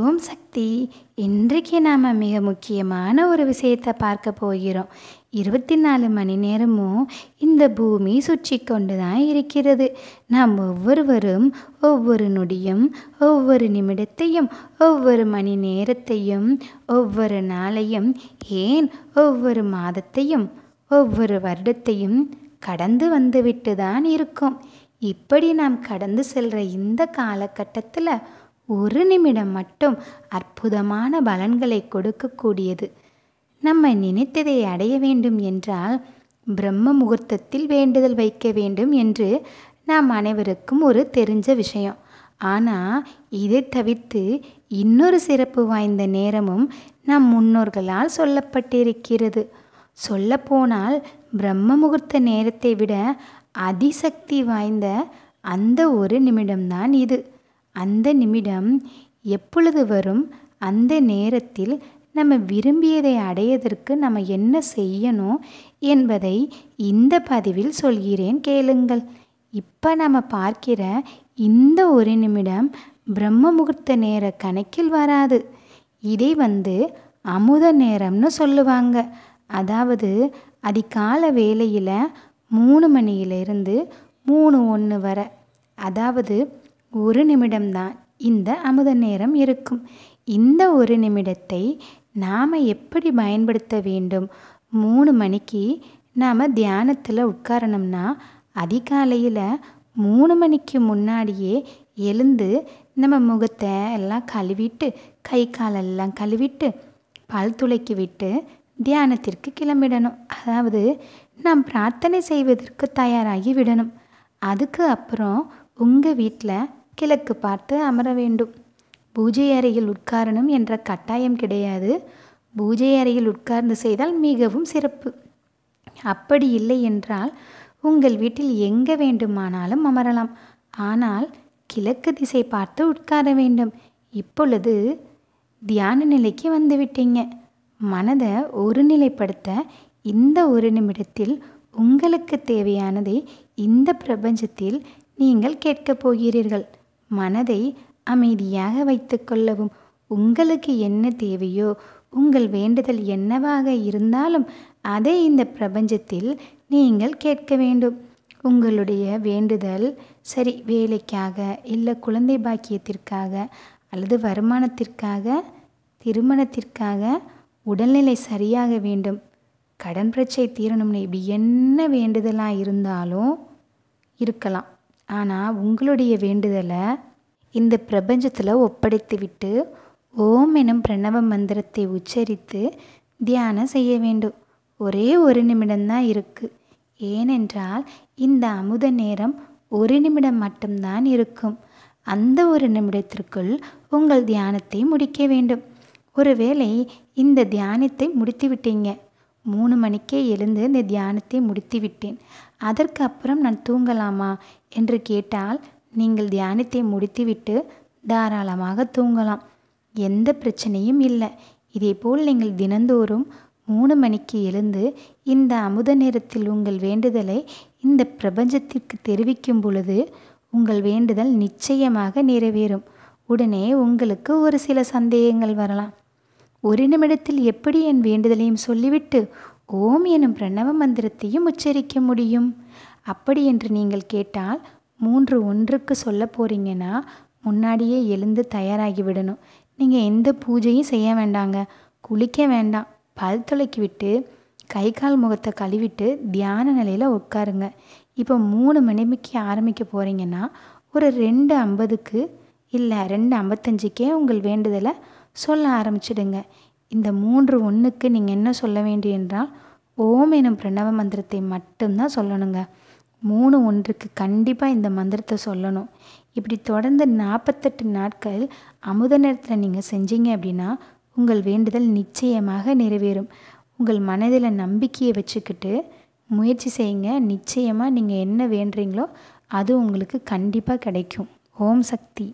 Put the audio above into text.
ஓம் சக்தி இன்றைக்கு நாம் மிக முக்கியமான ஒரு விஷயத்தை பார்க்க போகிறோம் இருபத்தி நாலு மணி நேரமும் இந்த பூமி சுற்றி கொண்டு தான் இருக்கிறது நாம் ஒவ்வொருவரும் ஒவ்வொரு நொடியும் ஒவ்வொரு நிமிடத்தையும் ஒவ்வொரு மணி நேரத்தையும் ஒவ்வொரு நாளையும் ஏன் ஒவ்வொரு மாதத்தையும் ஒவ்வொரு வருடத்தையும் கடந்து வந்துவிட்டு தான் இருக்கும் இப்படி நாம் கடந்து செல்கிற இந்த காலகட்டத்தில் ஒரு நிமிடம் மட்டும் அற்புதமான பலன்களை கொடுக்கக்கூடியது நம்ம நினைத்ததை அடைய வேண்டும் என்றால் பிரம்ம முகூர்த்தத்தில் வேண்டுதல் வைக்க வேண்டும் என்று நாம் அனைவருக்கும் ஒரு தெரிஞ்ச விஷயம் ஆனால் இதை தவிர்த்து இன்னொரு சிறப்பு வாய்ந்த நேரமும் நம் முன்னோர்களால் சொல்லப்பட்டிருக்கிறது சொல்லப்போனால் பிரம்ம முகூர்த்த நேரத்தை விட அதிசக்தி வாய்ந்த அந்த ஒரு நிமிடம்தான் இது அந்த நிமிடம் எப்பொழுது வரும் அந்த நேரத்தில் நம்ம விரும்பியதை அடையதற்கு நம்ம என்ன செய்யணும் என்பதை இந்த பதிவில் சொல்கிறேன் கேளுங்கள் இப்போ நம்ம பார்க்கிற இந்த ஒரு நிமிடம் பிரம்ம முகூர்த்த நேர கணக்கில் வராது இதை வந்து அமுத நேரம்னு சொல்லுவாங்க அதாவது அதிகால வேலையில் மூணு மணியிலிருந்து மூணு ஒன்று வர அதாவது ஒரு நிமிடம்தான் இந்த அமுத நேரம் இருக்கும் இந்த ஒரு நிமிடத்தை நாம் எப்படி பயன்படுத்த வேண்டும் மூணு மணிக்கு நாம் தியானத்தில் உட்காரணும்னா அதிகாலையில் மூணு மணிக்கு முன்னாடியே எழுந்து நம்ம முகத்தை எல்லாம் கழுவிட்டு கை காலெல்லாம் கழுவிட்டு பல் துளைக்கி விட்டு தியானத்திற்கு கிளம்பிடணும் அதாவது நாம் பிரார்த்தனை செய்வதற்கு தயாராகி விடணும் அதுக்கு அப்புறம் உங்கள் வீட்டில் கிழக்கு பார்த்து அமர வேண்டும் பூஜை அறையில் உட்காரணும் என்ற கட்டாயம் கிடையாது பூஜை அறையில் உட்கார்ந்து செய்தால் மிகவும் சிறப்பு அப்படி இல்லை என்றால் உங்கள் வீட்டில் எங்கே வேண்டுமானாலும் அமரலாம் ஆனால் கிழக்கு திசை பார்த்து உட்கார வேண்டும் இப்பொழுது தியான நிலைக்கு வந்துவிட்டீங்க மனதை ஒருநிலைப்படுத்த இந்த ஒரு நிமிடத்தில் உங்களுக்கு தேவையானதை இந்த பிரபஞ்சத்தில் நீங்கள் கேட்கப் போகிறீர்கள் மனதை அமைதியாக வைத்து கொள்ளவும் உங்களுக்கு என்ன தேவையோ உங்கள் வேண்டுதல் என்னவாக இருந்தாலும் அதை இந்த பிரபஞ்சத்தில் நீங்கள் கேட்க வேண்டும் உங்களுடைய வேண்டுதல் சரி வேலைக்காக இல்லை குழந்தை பாக்கியத்திற்காக அல்லது வருமானத்திற்காக திருமணத்திற்காக உடல்நிலை சரியாக வேண்டும் கடன் பிரச்சனை தீரணும்னு இப்படி என்ன வேண்டுதலாக இருந்தாலும் இருக்கலாம் ஆனால் உங்களுடைய வேண்டுதலை இந்த பிரபஞ்சத்தில் ஒப்படைத்துவிட்டு ஓம் எனும் பிரணவ மந்திரத்தை உச்சரித்து தியானம் செய்ய வேண்டும் ஒரே ஒரு நிமிடம்தான் இருக்குது ஏனென்றால் இந்த அமுத நேரம் ஒரு நிமிடம் மட்டும்தான் இருக்கும் அந்த ஒரு நிமிடத்திற்குள் உங்கள் தியானத்தை முடிக்க வேண்டும் ஒருவேளை இந்த தியானத்தை முடித்து விட்டீங்க மூணு மணிக்கே எழுந்து இந்த தியானத்தை முடித்து விட்டேன் அதற்கு அப்புறம் நான் தூங்கலாமா என்று கேட்டால் நீங்கள் தியானத்தை முடித்துவிட்டு தாராளமாக தூங்கலாம் எந்த பிரச்சனையும் இல்லை இதேபோல் நீங்கள் தினந்தோறும் மூணு மணிக்கு எழுந்து இந்த அமுத நேரத்தில் உங்கள் வேண்டுதலை இந்த பிரபஞ்சத்திற்கு தெரிவிக்கும் பொழுது உங்கள் வேண்டுதல் நிச்சயமாக நிறைவேறும் உடனே உங்களுக்கு ஒரு சில சந்தேகங்கள் வரலாம் ஒரு நிமிடத்தில் எப்படி என் வேண்டுதலையும் சொல்லிவிட்டு ஓம் எனும் பிரணவ மந்திரத்தையும் உச்சரிக்க முடியும் அப்படி என்று நீங்கள் கேட்டால் மூன்று ஒன்றுக்கு சொல்ல போறீங்கன்னா முன்னாடியே எழுந்து தயாராகி விடணும் நீங்கள் எந்த பூஜையும் செய்ய வேண்டாங்க குளிக்க வேண்டாம் பல் துளக்கி விட்டு கை கால் முகத்தை கழுவிட்டு தியான நிலையில் உட்காருங்க இப்போ மூணு மணிக்கு ஆரம்பிக்க போகிறீங்கன்னா ஒரு ரெண்டு ஐம்பதுக்கு இல்லை ரெண்டு ஐம்பத்தஞ்சுக்கே உங்கள் வேண்டுதலை சொல்ல ஆரம்பிச்சிடுங்க இந்த மூன்று ஒன்றுக்கு நீங்கள் என்ன சொல்ல வேண்டிய என்றால் ஓம் எனும் பிரணவ மந்திரத்தை மட்டும்தான் சொல்லணுங்க மூணு ஒன்றுக்கு கண்டிப்பாக இந்த மந்திரத்தை சொல்லணும் இப்படி தொடர்ந்து நாற்பத்தெட்டு நாட்கள் அமுத நேரத்தில் நீங்கள் செஞ்சீங்க அப்படின்னா உங்கள் வேண்டுதல் நிச்சயமாக நிறைவேறும் உங்கள் மனதில் நம்பிக்கையை வச்சுக்கிட்டு முயற்சி செய்யுங்க நிச்சயமாக நீங்கள் என்ன வேண்டுறீங்களோ அது உங்களுக்கு கண்டிப்பாக கிடைக்கும் ஓம் சக்தி